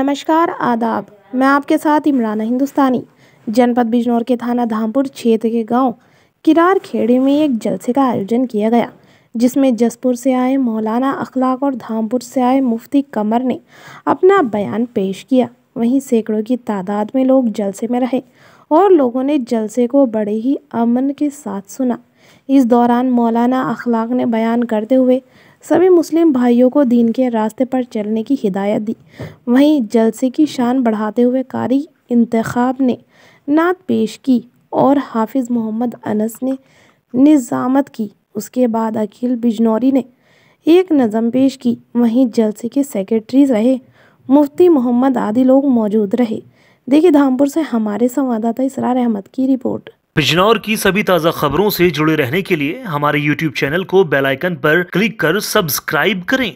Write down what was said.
नमस्कार आदाब मैं आपके साथ इमराना हिंदुस्तानी जनपद बिजनौर के थाना धामपुर क्षेत्र के गांव किरार खेड़े में एक जलसे का आयोजन किया गया जिसमें जसपुर से आए मौलाना अखलाक और धामपुर से आए मुफ्ती कमर ने अपना बयान पेश किया वहीं सैकड़ों की तादाद में लोग जलसे में रहे और लोगों ने जलसे को बड़े ही अमन के साथ सुना इस दौरान मौलाना अखलाक ने बयान करते हुए सभी मुस्लिम भाइयों को दीन के रास्ते पर चलने की हिदायत दी वहीं जलसे की शान बढ़ाते हुए कारी इंतखाब ने नात पेश की और हाफिज़ मोहम्मद अनस ने निज़ामत की उसके बाद अखिल बिजनौरी ने एक नज़म पेश की वहीं जलसे के सेक्रेटरी रहे मुफ्ती मोहम्मद आदि लोग मौजूद रहे देखिए धामपुर से हमारे संवाददाता इसरार अहमद की रिपोर्ट बिजनौर की सभी ताज़ा खबरों से जुड़े रहने के लिए हमारे YouTube चैनल को बेल आइकन पर क्लिक कर सब्सक्राइब करें